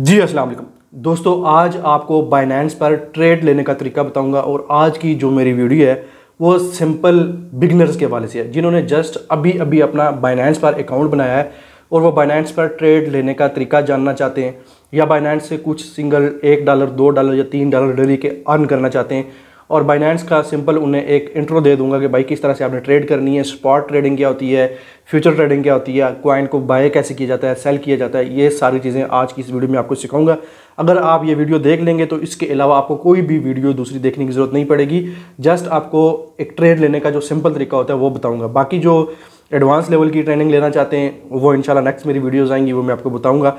जी अस्सलाम वालेकुम दोस्तों आज आपको बाइनेंस पर ट्रेड लेने का तरीका बताऊंगा और आज की जो मेरी वीडियो है वो सिंपल बिगनर्स के हवाले से है जिन्होंने जस्ट अभी अभी अपना बाइनेंस पर अकाउंट बनाया है और वो बाइनेंस पर ट्रेड लेने का तरीका जानना चाहते हैं या बाइनेंस से कुछ सिंगल एक डॉलर दो डॉलर या तीन डॉलर डेली के अर्न करना चाहते हैं और बाइनेंस का सिंपल उन्हें एक इंट्रो दे दूंगा कि भाई किस तरह से आपने ट्रेड करनी है स्पॉट ट्रेडिंग क्या होती है फ्यूचर ट्रेडिंग क्या होती है क्वाइन को बाय कैसे किया जाता है सेल किया जाता है ये सारी चीज़ें आज की इस वीडियो में आपको सिखाऊंगा अगर आप ये वीडियो देख लेंगे तो इसके अलावा आपको कोई भी वीडियो दूसरी देखने की ज़रूरत नहीं पड़ेगी जस्ट आपको एक ट्रेड लेने का जो सिंपल तरीका होता है वो बताऊँगा बाकी जो एडवांस लेवल की ट्रेनिंग लेना चाहते हैं वो इनशाला नेक्स्ट मेरी वीडियोज़ आएंगी वो मैं आपको बताऊँगा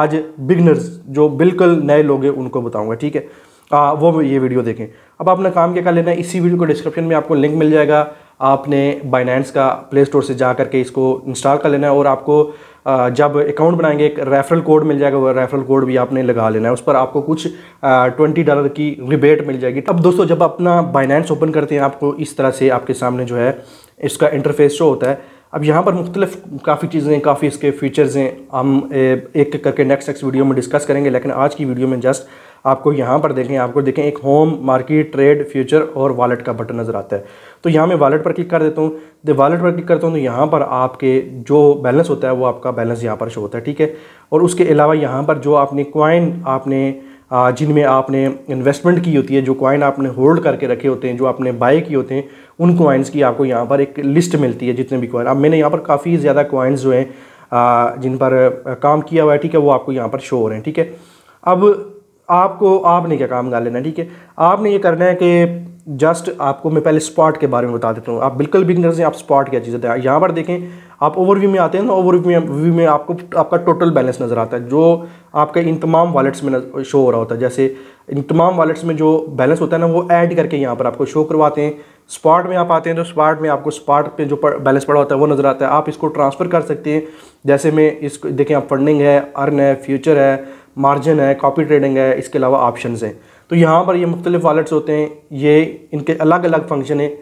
आज बिगनर्स जो बिल्कुल नए लोग हैं उनको बताऊँगा ठीक है आ, वो ये वीडियो देखें अब आपने काम क्या कर लेना है इसी वीडियो को डिस्क्रिप्शन में आपको लिंक मिल जाएगा आपने बाइनेंस का प्ले स्टोर से जा करके इसको इंस्टॉल कर लेना है और आपको जब अकाउंट बनाएंगे एक रेफरल कोड मिल जाएगा वो रेफरल कोड भी आपने लगा लेना है उस पर आपको कुछ ट्वेंटी डॉलर की रिबेट मिल जाएगी अब दोस्तों जब अपना बाइनेंस ओपन करते हैं आपको इस तरह से आपके सामने जो है इसका इंटरफेस शो होता है अब यहाँ पर मुख्तलिफ काफ़ी चीज़ें काफ़ी इसके फीचर्स हैं हम एक करके नेक्स्ट नेक्स्ट वीडियो में डिस्कस करेंगे लेकिन आज की वीडियो में जस्ट आपको यहाँ पर देखें आपको देखें एक होम मार्केट ट्रेड फ्यूचर और वॉलेट का बटन नज़र आता है तो यहाँ मैं वॉलेट पर क्लिक कर देता हूँ जब वॉलेट पर क्लिक करता हूँ तो यहाँ पर आपके जो बैलेंस होता है वो आपका बैलेंस यहाँ पर शो होता है ठीक है और उसके अलावा यहाँ पर जो आपने क्वाइन आपने जिनमें आपने इन्वेस्टमेंट की होती है जो कॉइन आपने होल्ड करके रखे होते हैं जो आपने बाय किए होते हैं उन कॉइन्स की आपको यहाँ पर एक लिस्ट मिलती है जितने भी कॉइन अब मैंने यहाँ पर काफ़ी ज़्यादा कॉइन्स जो हैं जिन पर काम किया हुआ है ठीक है वो आपको यहाँ पर शो हो रहे हैं ठीक है अब आपको आपने क्या काम गा लेना ठीक है आपने ये करना है कि जस्ट आपको मैं पहले स्पॉट के बारे में बता देता हूँ आप बिल्कुल बिगनर्स हैं आप स्पॉट क्या चीज़ें यहाँ पर देखें आप ओवरव्यू में आते हैं ना ओवरव्यू व्यू में आपको आपका टोटल बैलेंस नज़र आता है जो आपके इन तमाम वालेट्स में शो हो रहा होता है जैसे इन तमाम वालेट्स में जो बैलेंस होता है ना वो ऐड करके यहाँ पर आपको शो करवाते हैं स्पॉट में आप आते हैं तो स्पॉट में आपको स्पॉट पे जो बैलेंस पड़ा होता है वो नज़र आता है आप इसको ट्रांसफ़र कर सकते हैं जैसे मैं इसको देखें आप फंडिंग है अर्न है फ्यूचर है मार्जिन है कॉपी ट्रेडिंग है इसके अलावा ऑप्शन हैं तो यहाँ पर ये मुख्तलिफ वालेट्स होते हैं ये इनके अलग अलग फंक्शन हैं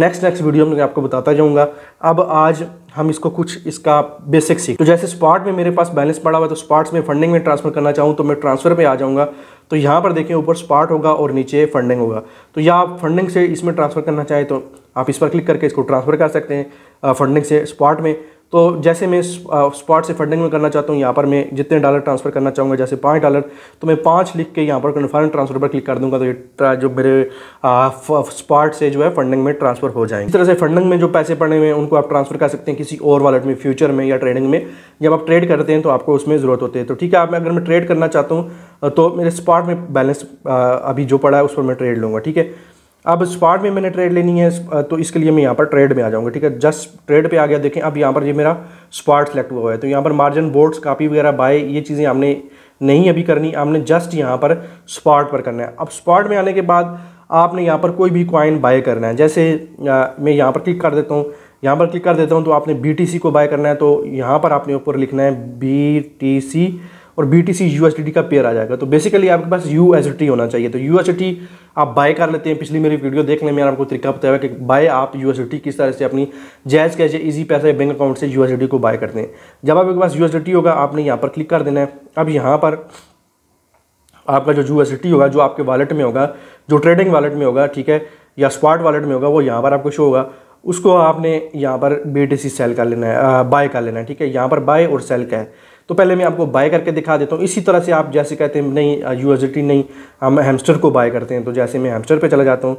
नेक्स्ट नेक्स्ट वीडियो में आपको बताता जाऊँगा अब आज हम इसको कुछ इसका बेसिक सीख तो जैसे स्पॉट में मेरे पास बैलेंस पड़ा हुआ है तो स्पॉट्स में फंडिंग में ट्रांसफर करना चाहूँ तो मैं ट्रांसफर पर आ जाऊँगा तो यहाँ पर देखें ऊपर स्पॉट होगा और नीचे फंडिंग होगा तो या आप फंडिंग से इसमें ट्रांसफर करना चाहें तो आप इस पर क्लिक करके इसको ट्रांसफर कर सकते हैं फंडिंग से स्पॉट में तो जैसे मैं स्पॉट से फंडिंग में करना चाहता हूँ यहाँ पर मैं जितने डॉलर ट्रांसफ़र करना चाहूँगा जैसे पाँच डॉलर तो मैं पाँच लिख के यहाँ पर कन्फर्म ट्रांसफ़र पर क्लिक कर दूँगा तो ये जो मेरे स्पॉट से जो है फंडिंग में ट्रांसफ़र हो जाएंगे इस तरह से फंडिंग में जो पैसे पड़े हुए हैं उनको आप ट्रांसफ़र कर सकते हैं किसी और वॉलेट में फ्यूचर में या ट्रेडिंग में जब आप ट्रेड करते हैं तो आपको उसमें ज़रूरत होती है तो ठीक है आप अगर मैं ट्रेड करना चाहता हूँ तो मेरे स्पॉट में बैलेंस अभी जो पड़ा है उस पर मैं ट्रेड लूँगा ठीक है अब स्पॉट में मैंने ट्रेड लेनी है तो इसके लिए मैं यहाँ पर ट्रेड में आ जाऊँगा ठीक है जस्ट ट्रेड पे आ गया देखें अब यहाँ पर ये मेरा स्पॉट सेलेक्ट हुआ है तो यहाँ पर मार्जिन बोर्ड्स कापी वगैरह बाय ये चीज़ें हमने नहीं अभी करनी हमने जस्ट यहाँ पर स्पॉट पर करना है अब स्पॉट में आने के बाद आपने यहाँ पर कोई भी कॉइन बाय करना है जैसे आ, मैं यहाँ पर क्लिक कर देता हूँ यहाँ पर क्लिक कर देता हूँ तो आपने बी को बाय करना है तो यहाँ पर आपने ऊपर लिखना है बी और B T C U S का पेयर आ जाएगा तो बेसिकली आपके पास यू होना चाहिए तो यू आप बाय कर लेते हैं पिछली मेरी वीडियो देखने में आपको तरीका बताया कि बाय आप यू किस तरह से अपनी जैज कैसे ईजी पैसा बैंक अकाउंट से यू को बाय करते हैं जब आपके पास यू होगा आपने यहाँ पर क्लिक कर देना है अब यहाँ पर आपका जो यू होगा जो आपके वालेट में होगा जो ट्रेडिंग वालेट में होगा ठीक है या स्पॉट वॉलेट में होगा वो यहाँ पर आपको शो होगा उसको आपने यहाँ पर बी सेल कर लेना है बाय कर लेना है ठीक है यहाँ पर बाय और सेल का है तो पहले मैं आपको बाय करके दिखा देता हूँ इसी तरह से आप जैसे कहते हैं नहीं यू uh, नहीं हम हेमस्टर को बाय करते हैं तो जैसे मैं हेमस्टर पर चला जाता हूँ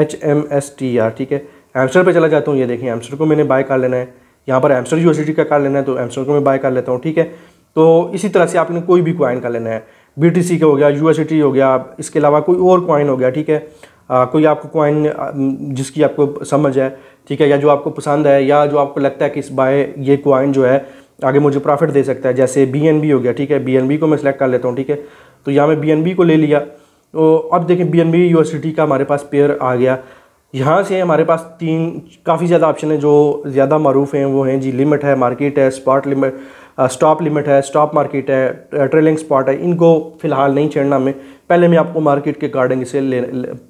H M S T R ठीक है हेमस्टर पर चला जाता हूँ ये देखिए हैमस्टर को मैंने बाय कर लेना है यहाँ पर हेमस्टर यू का कर लेना है तो हेमस्टर को मैं बाय कर लेता हूँ ठीक है तो इसी तरह से आपने कोई भी क्वाइन कर लेना है बी टी सी का हो गया यू हो गया इसके अलावा कोई और क्वाइन हो गया ठीक है आ, कोई आपको क्वाइन जिसकी आपको समझ है ठीक है या जो आपको पसंद है या जो आपको लगता है कि इस बाय ये क्वाइन जो है आगे मुझे प्रॉफिट दे सकता है जैसे बी हो गया ठीक है बी को मैं सेलेक्ट कर लेता हूँ ठीक है तो यहाँ मैं बी को ले लिया तो अब देखें बी एन बी यूनिवर्सिटी का हमारे पास पेयर आ गया यहाँ से हमारे पास तीन काफ़ी ज़्यादा ऑप्शन हैं जो ज़्यादा मरूफ हैं वो हैं जी लिमिट है मार्केट है स्पॉट लिमिट स्टॉप लिमिट है स्टॉप मार्केट है ट्रेलिंग स्पॉट है इनको फ़िलहाल नहीं छेड़ना हमें पहले मैं आपको मार्केट के अकॉर्डिंग इसे ले,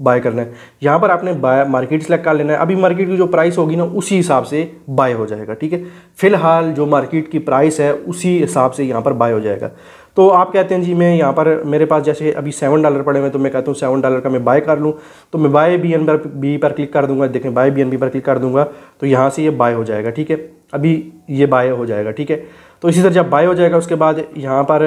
बाय करना है यहाँ पर आपने बाय मार्केट सेलेक्ट कर लेना है अभी मार्केट की जो प्राइस होगी ना उसी हिसाब से बाय हो जाएगा ठीक है फ़िलहाल जो मार्केट की प्राइस है उसी हिसाब से यहाँ पर बाय हो जाएगा तो आप कहते हैं जी मैं यहाँ पर मेरे पास जैसे अभी सेवन डॉलर पड़े हुए तो मैं कहता हूँ सेवन डॉलर का मैं बाय कर लूँ तो मैं बाय बी एन पर बी पर क्लिक कर दूँगा देखें बाय बी एन बी पर क्लिक कर दूँगा तो यहाँ से ये यह बाय हो जाएगा ठीक है अभी ये बाय हो जाएगा ठीक है तो इसी तरह जब बाय हो जाएगा उसके बाद यहाँ पर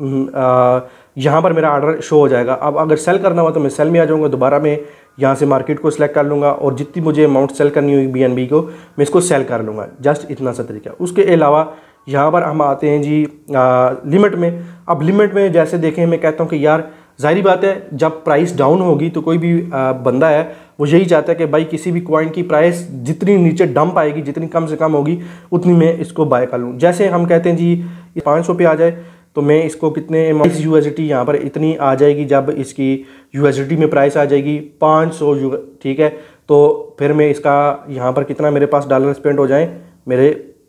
हम्म, यहाँ पर मेरा आर्डर शो हो जाएगा अब अगर सेल करना हुआ तो मैं सेल में आ जाऊँगा दोबारा मैं यहाँ से मार्केट को सिलेक्ट कर लूँगा और जितनी मुझे अमाउंट सेल करनी हुई बी को मैं इसको सेल कर लूँगा जस्ट इतना सा तरीका उसके अलावा यहाँ पर हम आते हैं जी आ, लिमिट में अब लिमिट में जैसे देखें मैं कहता हूँ कि यार जाहिर बात है जब प्राइस डाउन होगी तो कोई भी आ, बंदा है वो यही चाहता है कि भाई किसी भी कॉइन की प्राइस जितनी नीचे डंप आएगी जितनी कम से कम होगी उतनी मैं इसको बाय कर लूँ जैसे हम कहते हैं जी पाँच सौ पे आ जाए तो मैं इसको कितने इस यू एस डी यहाँ पर इतनी आ जाएगी जब इसकी यू एस डी में प्राइस आ जाएगी पाँच सौ यू ठीक है तो फिर मैं इसका यहाँ पर कितना मेरे पास डॉलर स्पेंड हो जाए मेरे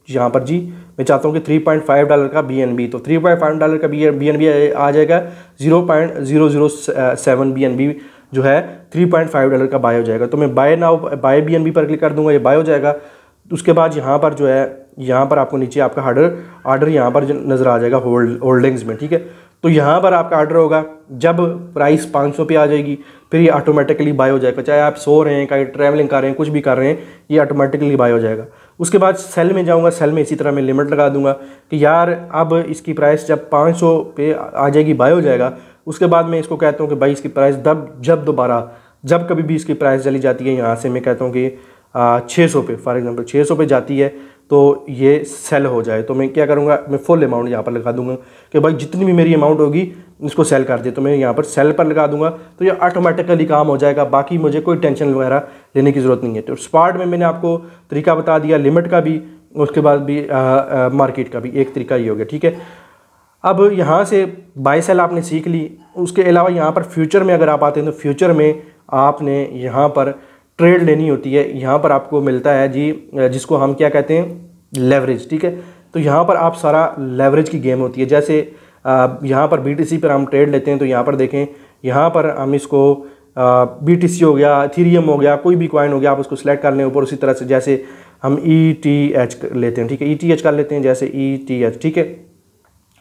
यहाँ पर जी मैं चाहता हूँ कि थ्री पॉइंट फाइव डॉलर का बी एन बी तो थ्री पॉइंट फाइव डॉलर का बी एन बी आ जाएगा zero point zero zero seven B N B जो है थ्री पॉइंट फाइव डॉलर का बाय हो जाएगा तो मैं buy now buy B N B पर क्लिक कर दूंगा ये बाय हो जाएगा उसके बाद यहाँ पर जो है यहाँ पर आपको नीचे आपका हार्डर आर्डर यहाँ पर नज़र आ जाएगा होल्ड होल्डिंग्स में ठीक है तो यहाँ पर आपका आर्डर होगा जब प्राइस पाँच सौ पे आ जाएगी फिर ये ऑटोमेटिकली बाय हो जाएगा चाहे आप सो रहे हैं कहीं ट्रैवलिंग कर रहे हैं कुछ भी कर रहे हैं ये ऑटोमेटिकली बाय हो जाएगा उसके बाद सेल में जाऊँगा सेल में इसी तरह मैं लिमिट लगा दूंगा कि यार अब इसकी प्राइस जब पाँच सौ पे आ जाएगी बाय हो जाएगा उसके बाद मैं इसको कहता हूँ कि भाई इसकी प्राइस दब जब दोबारा जब कभी भी इसकी प्राइस चली जाती है यहाँ से मैं कहता हूँ कि छः सौ पे फॉर एग्ज़ाम्पल छः सौ पे जाती है तो ये सेल हो जाए तो मैं क्या करूँगा मैं फुल अमाउंट यहाँ पर लगा दूंगा कि भाई जितनी भी मेरी अमाउंट होगी इसको सेल कर दे तो मैं यहाँ पर सेल पर लगा दूंगा तो ये ऑटोमेटिकली काम हो जाएगा बाकी मुझे कोई टेंशन वगैरह लेने की ज़रूरत नहीं है तो स्पार्ट में मैंने आपको तरीका बता दिया लिमिट का भी उसके बाद भी मार्केट का भी एक तरीका ये हो गया ठीक है अब यहाँ से बाई सेल आपने सीख ली उसके अलावा यहाँ पर फ्यूचर में अगर आप आते हैं तो फ्यूचर में आपने यहाँ पर ट्रेड लेनी होती है यहाँ पर आपको मिलता है जी जिसको हम क्या कहते हैं लेवरेज ठीक है तो यहाँ पर आप सारा लेवरेज की गेम होती है जैसे यहाँ पर बी पर हम ट्रेड लेते हैं तो यहाँ पर देखें यहाँ पर हम इसको बी हो गया थीरियम हो गया कोई भी क्वाइन हो गया आप उसको सिलेक्ट कर लें ऊपर उसी तरह से जैसे हम ई टी एच लेते हैं ठीक है ई टी एच कर लेते हैं जैसे ई टी एच ठीक है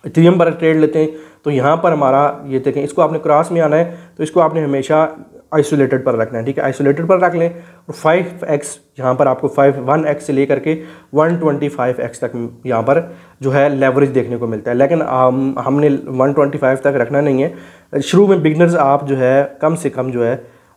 इथेरियम पर ट्रेड लेते हैं तो यहाँ पर हमारा ये देखें इसको आपने क्रॉस में आना है तो इसको आपने हमेशा आइसोलेटेड पर रखना है ठीक है आइसोलेटेड पर रख लें और फाइव एक्स यहाँ पर आपको फाइव वन एक्स से लेकर के वन ट्वेंटी फाइव एक्स तक यहाँ पर जो है लेवरेज देखने को मिलता है लेकिन हम हमने वन ट्वेंटी फाइव तक रखना नहीं है शुरू में बिगनर्स आप जो है कम से कम जो है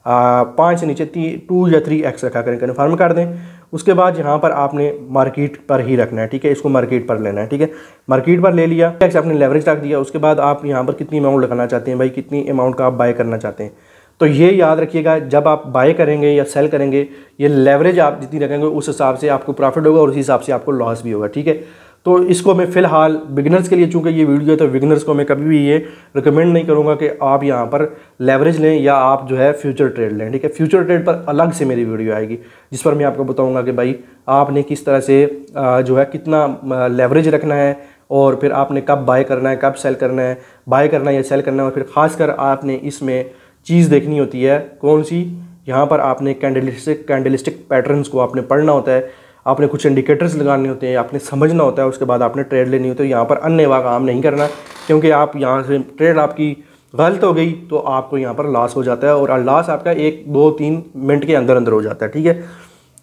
पाँच नीचे ती टू या थ्री एक्स रखा करें कन्फर्म कर दें उसके बाद यहाँ पर आपने मार्केट पर ही रखना है ठीक है इसको मार्केट पर लेना है ठीक है मार्केट पर ले लिया टैक्स आपने लेवरेज रख दिया उसके बाद आप यहाँ पर कितनी अमाउंट लगाना चाहते हैं भाई कितनी अमाउंट का आप बाय करना चाहते हैं तो ये याद रखिएगा जब आप बाय करेंगे या सेल करेंगे ये लेवरेज आप जितनी रखेंगे उस हिसाब से आपको प्रॉफिट होगा और उस हिसाब से आपको लॉस भी होगा ठीक है तो इसको मैं फ़िलहाल बिगनर्स के लिए चूँकि ये वीडियो है तो बिगनर्स को मैं कभी भी ये रिकमेंड नहीं करूँगा कि आप यहाँ पर लेवरेज लें या आप जो है फ्यूचर ट्रेड लें ठीक है फ्यूचर ट्रेड पर अलग से मेरी वीडियो आएगी जिस पर मैं आपको बताऊँगा कि भाई आपने किस तरह से जो है कितना लेवरेज रखना है और फिर आपने कब बाय करना है कब सेल करना है बाय करना है या सेल करना है और फिर ख़ासकर आपने इसमें चीज़ देखनी होती है कौन सी यहाँ पर आपने कैंडलिस्टिक कैंडलिस्टिक पैटर्न्स को आपने पढ़ना होता है आपने कुछ इंडिकेटर्स लगाने होते हैं आपने समझना होता है उसके बाद आपने ट्रेड लेनी होती है तो यहाँ पर अन्य वाह काम नहीं करना क्योंकि आप यहाँ से ट्रेड आपकी गलत हो गई तो आपको यहाँ पर लॉस हो जाता है और लॉस आपका एक दो तीन मिनट के अंदर अंदर हो जाता है ठीक है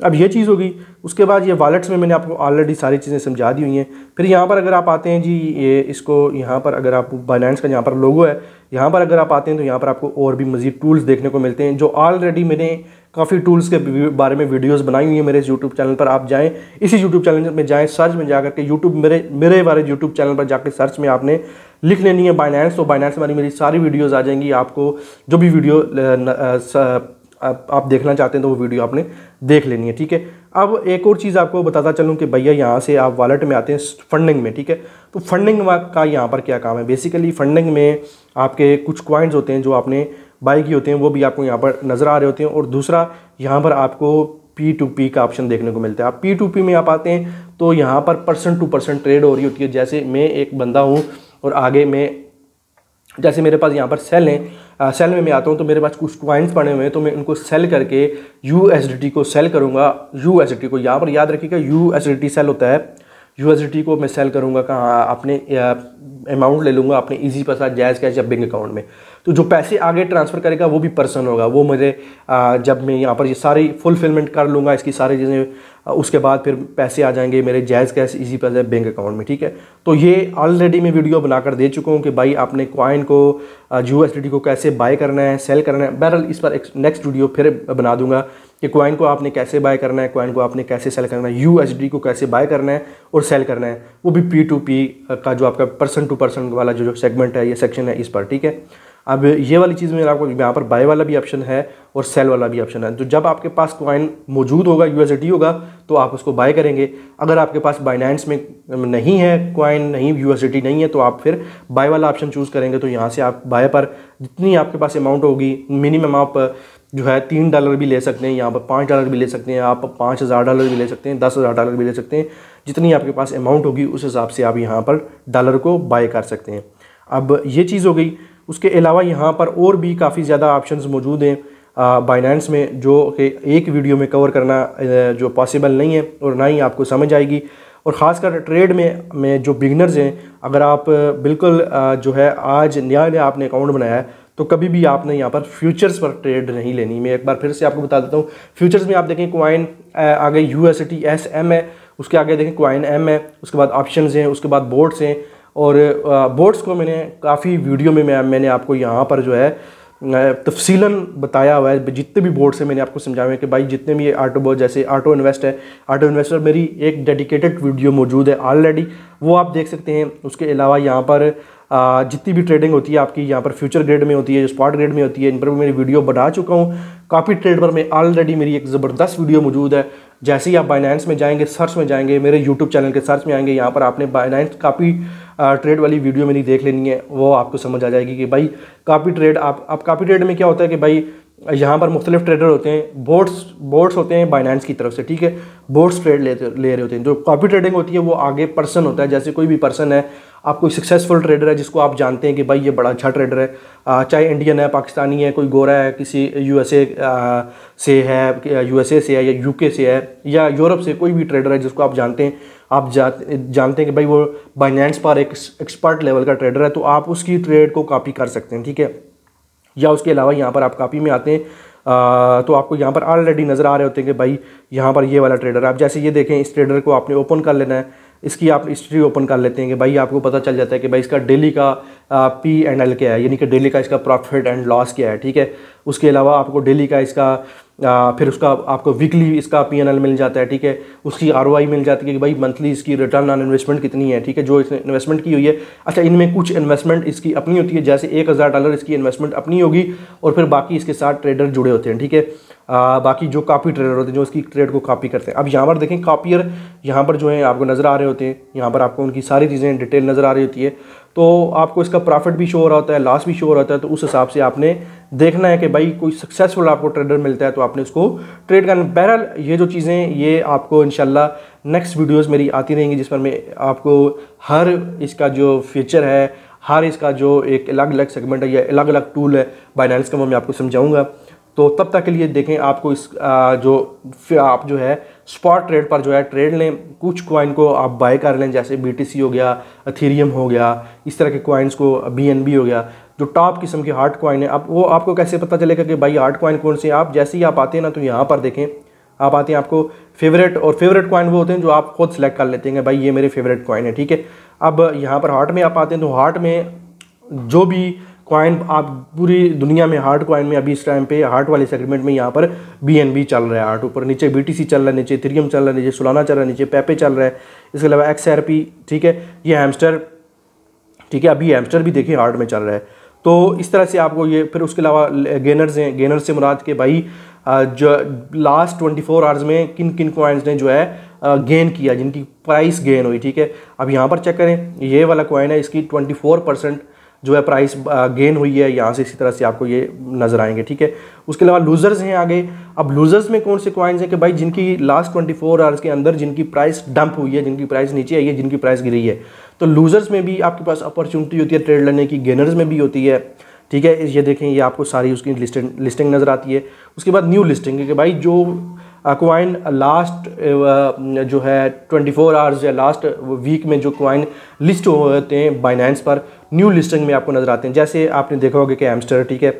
अब ये चीज़ होगी उसके बाद ये वालेट्स में मैंने आपको ऑलरेडी सारी चीज़ें समझा दी हुई हैं फिर यहाँ पर अगर आप आते हैं जी ये इसको यहाँ पर अगर आप बाइनेंस का यहाँ पर लोगो है यहाँ पर अगर आप आते हैं तो यहाँ पर आपको और भी मज़ीद टूल्स देखने को मिलते हैं जो ऑलरेडी मैंने काफ़ी टूल्स के बारे में वीडियोस बनाई हुई है मेरे यूट्यूब चैनल पर आप जाएं इसी यूट्यूब चैनल में जाएं सर्च में जा करके यूट्यूब मेरे मेरे बारे यूट्यूब चैनल पर जाकर सर्च में आपने लिख लेनी है बाइनेंस तो बाइनेंस में मेरी सारी वीडियोज़ आ जाएंगी आपको जो भी वीडियो आप, आप देखना चाहते हैं तो वो वीडियो आपने देख लेनी है ठीक है अब एक और चीज़ आपको बताता चलूँ कि भैया यहाँ से आप वॉलेट में आते हैं फंडिंग में ठीक है तो फंडिंग का यहाँ पर क्या काम है बेसिकली फंडिंग में आपके कुछ क्वाइंट्स होते हैं जो आपने बाई की होते हैं वो भी आपको यहाँ पर नज़र आ रहे होते हैं और दूसरा यहाँ पर आपको पी टू पी का ऑप्शन देखने को मिलता है आप पी टू पी में आप आते हैं तो यहाँ पर परसेंट टू परसेंट ट्रेड हो रही होती है जैसे मैं एक बंदा हूँ और आगे मैं जैसे मेरे पास यहाँ पर सेल हैं सेल में मैं आता हूँ तो मेरे पास कुछ क्वाइंस पड़े हुए हैं तो मैं उनको सेल करके यू को सेल करूँगा यू को यहाँ पर याद रखिएगा यू सेल होता है यू को मैं सेल करूँगा कहाँ अपने अमाउंट ले लूँगा अपने ईजी पैसा जैज़ कैश या बैंक अकाउंट में तो जो पैसे आगे ट्रांसफ़र करेगा वो भी पर्सन होगा वो मुझे जब मैं यहाँ पर ये सारी फुलफिलमेंट कर लूँगा इसकी सारी चीज़ें उसके बाद फिर पैसे आ जाएंगे मेरे जायज़ कैश इसी पैसे बैंक अकाउंट में ठीक है तो ये ऑलरेडी मैं वीडियो बनाकर दे चुका हूँ कि भाई आपने क्वाइन को यू को कैसे बाय करना है सेल करना है बहरल इस पर नेक्स्ट वीडियो फिर बना दूंगा कि क्वाइन को आपने कैसे बाय करना है क्वाइन को आपने कैसे सेल करना है यू को कैसे बाय करना है और सेल करना है वो भी पी टू पी का जो आपका पर्सन टू पर्सन वाला जो जो सेगमेंट है या सेक्शन है इस पर ठीक है अब ये वाली चीज़ में आपको यहाँ पर बाय वाला भी ऑप्शन है और सेल वाला भी ऑप्शन है तो जब आपके पास कॉइन मौजूद होगा यू होगा तो आप उसको बाय करेंगे अगर आपके पास बाइनेंस में नहीं है कॉइन नहीं यू नहीं है तो आप फिर बाय वाला ऑप्शन चूज़ करेंगे तो यहाँ से आप बाय पर जितनी आपके पास अमाउंट होगी मिनिमम आप जो है तीन डॉलर भी ले सकते हैं यहाँ पर पाँच डॉलर भी ले सकते हैं आप पाँच हज़ार डॉलर भी ले सकते हैं दस हज़ार डॉलर भी ले सकते हैं जितनी आपके पास अमाउंट होगी उस हिसाब से आप यहाँ पर डॉलर को बाय कर सकते हैं अब ये चीज़ हो गई उसके अलावा यहाँ पर और भी काफ़ी ज़्यादा ऑप्शंस मौजूद हैं बाइनेंस में जो कि एक वीडियो में कवर करना जो पॉसिबल नहीं है और ना ही आपको समझ आएगी और ख़ासकर ट्रेड में में जो बिगनर्स हैं अगर आप बिल्कुल जो है आज नया नया आपने अकाउंट बनाया है तो कभी भी आपने यहाँ पर फ्यूचर्स पर ट्रेड नहीं लेनी मैं एक बार फिर से आपको बता देता हूँ फ्यूचर्स में आप देखें क्वाइन आगे यू एस एम है उसके आगे देखें क्वाइन एम है उसके बाद ऑप्शन हैं उसके बाद बोर्ड्स हैं और बोर्ड्स को मैंने काफ़ी वीडियो में मैं मैंने आपको यहाँ पर जो है तफसीला बताया हुआ है जितने भी बोर्ड्स हैं मैंने आपको समझाया है कि भाई जितने भी आटो बोर्ड जैसे आटो इन्वेस्ट है आटो इन्वेस्ट पर मेरी एक डेडिकेटेड वीडियो मौजूद है ऑलरेडी वो आप देख सकते हैं उसके अलावा यहाँ पर जितनी भी ट्रेडिंग होती है आपकी यहाँ पर फ्यूचर ग्रेड में होती है स्पॉट ग्रेड में होती है इन पर भी मेरी वीडियो बना चुका हूँ काफ़ी ट्रेड पर मैं ऑलरेडी मेरी एक ज़बरदस्त वीडियो मौजूद है जैसे ही आप बाइनेंस में जाएंगे सर्च में जाएंगे मेरे यूट्यूब चैनल के सर्च में आएंगे यहाँ पर आपने बाइनेंस काफ़ी ट्रेड वाली वीडियो मेरी देख लेनी है वो आपको समझ आ जाएगी कि भाई काफ़ी ट्रेड आप आप काफ़ी ट्रेड में क्या होता है कि भाई यहाँ पर मुख्तलिफ ट्रेडर होते हैं बोर्ड्स बोर्ड्स होते हैं बाइनेंस की तरफ से ठीक है बोर्ड्स ट्रेड ले ले रहे होते हैं जो कॉपी ट्रेडिंग होती है वो आगे पर्सन होता है जैसे कोई भी पर्सन है आप कोई सक्सेसफुल ट्रेडर है जिसको आप जानते हैं कि भाई ये बड़ा अच्छा ट्रेडर है चाहे इंडियन है पाकिस्तानी है कोई गोरा है किसी यूएसए से है यूएसए से है या यूके से है या यूरोप से कोई भी ट्रेडर है जिसको आप जानते हैं आप जा, जानते हैं कि भाई वो बाइनेंस पर एक एक्सपर्ट लेवल का ट्रेडर है तो आप उसकी ट्रेड को कापी कर सकते हैं ठीक है या उसके अलावा यहाँ पर आप कापी में आते हैं आ, तो आपको यहाँ पर ऑलरेडी नज़र आ रहे होते हैं कि भाई यहाँ पर ये वाला ट्रेडर है आप जैसे ये देखें इस ट्रेडर को आपने ओपन कर लेना है इसकी आप हिस्ट्री ओपन कर लेते हैं कि भाई आपको पता चल जाता है कि भाई इसका डेली का पी एंड एल क्या है यानी कि डेली का इसका प्रॉफिट एंड लॉस क्या है ठीक है उसके अलावा आपको डेली का इसका आ, फिर उसका आपको वीकली इसका पी मिल जाता है ठीक है उसकी आर मिल जाती है कि भाई मंथली इसकी रिटर्न ऑन इन्वेस्टमेंट कितनी है ठीक है जो इसने इन्वेस्टमेंट की हुई है अच्छा इनमें कुछ इन्वेस्टमेंट इसकी अपनी होती है जैसे एक हज़ार डॉलर इसकी इन्वेस्टमेंट अपनी होगी और फिर बाकी इसके साथ ट्रेडर जुड़े होते हैं ठीक है आ, बाकी जो कापी ट्रेडर होते हैं जो इसकी ट्रेड को कापी करते हैं अब यहाँ पर देखें कापियर यहाँ पर जो है आपको नज़र आ रहे होते हैं यहाँ पर आपको उनकी सारी चीज़ें डिटेल नज़र आ रही होती है तो आपको इसका प्रॉफिट भी शो हो रहा होता है लॉस भी शो हो रहा होता है तो उस हिसाब से आपने देखना है कि भाई कोई सक्सेसफुल आपको ट्रेडर मिलता है तो आपने उसको ट्रेड करना बहरहाल ये जो चीज़ें ये आपको इनशाला नेक्स्ट वीडियोस मेरी आती रहेंगी जिस पर मैं आपको हर इसका जो फीचर है हर इसका जो एक अलग अलग सेगमेंट है या अलग अलग टूल है बाइनेंस का वो मैं आपको समझाऊँगा तो तब तक के लिए देखें आपको इस जो आप जो है स्पॉट ट्रेड पर जो है ट्रेड लें कुछ कॉइन को आप बाय कर लें जैसे बी हो गया अथीरियम हो गया इस तरह के क्वाइंस को बी हो गया जो टॉप किस्म की हार्ट कॉइन है अब वो आपको कैसे पता चलेगा कि भाई हार्ट कॉइन कौन सी आप जैसे ही आप आते हैं ना तो यहाँ पर देखें आप आते हैं आपको फेवरेट और फेवरेट कॉइन वो होते हैं जो आप खुद सेलेक्ट कर लेते हैं भाई ये मेरे फेवरेट कॉइन है ठीक है अब यहाँ पर हार्ट में आप आते हैं तो हार्ट में जो भी कॉइन आप पूरी दुनिया में हार्ट कॉइन में अभी इस टाइम पे हार्ट वाले सेगमेंट में यहाँ पर बी चल रहा है हार्ट ऊपर नीचे बी चल रहा है नीचे थ्रियम चल रहा है नीचे सुलाना चल रहा है नीचे पेपे चल रहा है इसके अलावा एक्स ठीक है ये हैमस्टर ठीक है अभी हैमस्टर भी देखिए हार्ट में चल रहा है तो इस तरह से आपको ये फिर उसके अलावा गेनर्स हैं गेनर्स से मुराद के भाई जो लास्ट 24 फोर आवर्स में किन किन कॉइन्स ने जो है गेन किया जिनकी प्राइस गेन हुई ठीक है अब यहाँ पर चेक करें ये वाला कॉइन है इसकी 24 परसेंट जो है प्राइस गेन हुई है यहाँ से इसी तरह से आपको ये नज़र आएंगे ठीक है उसके अलावा लूज़र्स हैं आगे अब लूज़र्स में कौन से कॉइन्स हैं कि भाई जिनकी लास्ट 24 फोर आवर्स के अंदर जिनकी प्राइस डंप हुई है जिनकी प्राइस नीचे आई है जिनकी प्राइस गिरी है तो लूज़र्स में भी आपके पास अपॉर्चुनिटी होती है ट्रेड लेने की गेनर्स में भी होती है ठीक है ये देखें ये आपको सारी उसकी लिस्टिंग लिस्टिंग नज़र आती है उसके बाद न्यू लिस्टिंग क्योंकि भाई जो कॉइन लास्ट जो है 24 फोर आवर्स या लास्ट वीक में जो कोइन लिस्ट होते हैं बाइनेंस पर न्यू लिस्टिंग में आपको नज़र आते हैं जैसे आपने देखा होगा कि एमस्टर ठीक है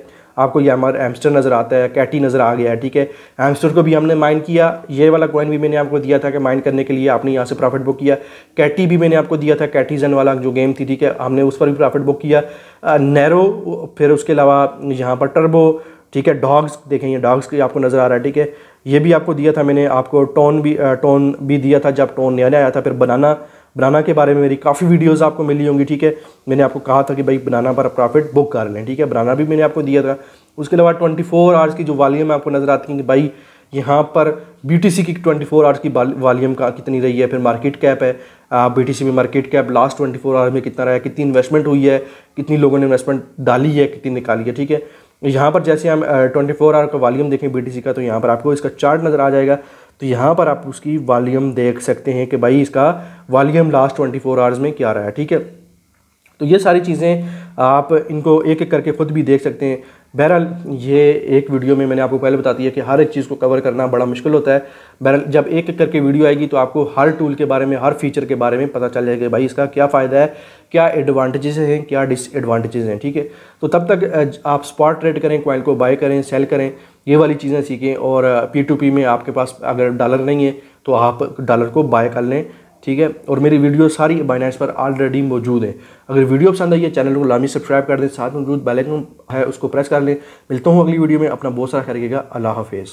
आपको ये हमारा एम्स्टर नज़र आता है कैटी नज़र आ गया है ठीक है एम्स्टर को भी हमने माइन किया ये वाला कॉइन भी मैंने आपको दिया था कि माइन करने के लिए आपने यहाँ से प्रॉफिट बुक किया कैटी भी मैंने आपको दिया था कैटीजन वाला जो गेम थी ठीक है हमने उस पर भी प्रॉफिट बुक किया नैरो फिर उसके अलावा यहाँ पर टर्बो ठीक है डॉग्स देखें ये डॉग्स की आपको नज़र आ रहा है ठीक है ये भी आपको दिया था मैंने आपको टोन भी टोन भी दिया था जब टोन नया आया था फिर बनाना बनाना के बारे में मेरी काफ़ी वीडियोस आपको मिली होंगी ठीक है मैंने आपको कहा था कि भाई बनाना पर प्रॉफिट बुक कर लें ठीक है बनाना भी मैंने आपको दिया था उसके अलावा 24 फोर आवर्स की जो वालीम आपको नज़र आती है कि भाई यहाँ पर बी की 24 फोर आवर्स की वालीम का कितनी रही है फिर मार्केट कैप है बी टी में market cap last twenty four hours में कितना रहा है कितनी इन्वेस्टमेंट हुई है कितनी लोगों ने इन्वेस्टमेंट डाली है कितनी निकाली है ठीक है यहाँ पर जैसे हम ट्वेंटी फोर आवर का वालीम देखें बी का तो यहाँ पर आपको इसका चार्ट नज़र आ जाएगा तो यहाँ पर आप उसकी वॉल्यूम देख सकते हैं कि भाई इसका volume last twenty four hours में क्या रहा है ठीक है तो ये सारी चीज़ें आप इनको एक एक करके ख़ुद भी देख सकते हैं बहरहाल ये एक वीडियो में मैंने आपको पहले बता दिया कि हर एक चीज़ को कवर करना बड़ा मुश्किल होता है बहरहाल जब एक एक करके वीडियो आएगी तो आपको हर टूल के बारे में हर फीचर के बारे में पता चल जाएगा भाई इसका क्या फ़ायदा है क्या एडवांटेजेस हैं क्या डिसएडवांटेजेस हैं ठीक है तो तब तक आप स्पॉट ट्रेड करें कॉइन को बाय करें सेल करें ये वाली चीज़ें सीखें और पी टू पी में आपके पास अगर डॉलर नहीं है तो आप डॉलर को बाय कर लें ठीक है और मेरी वीडियो सारी बाइनेंस पर ऑलरेडी मौजूद है अगर वीडियो पसंद आई है चैनल को लामी सब्सक्राइब कर दें साथ में मौजूद बेलाइकन है उसको प्रेस कर लें मिलता हूँ अगली वीडियो में अपना बहुत सारा करिएगा अल्लाह हाफिज़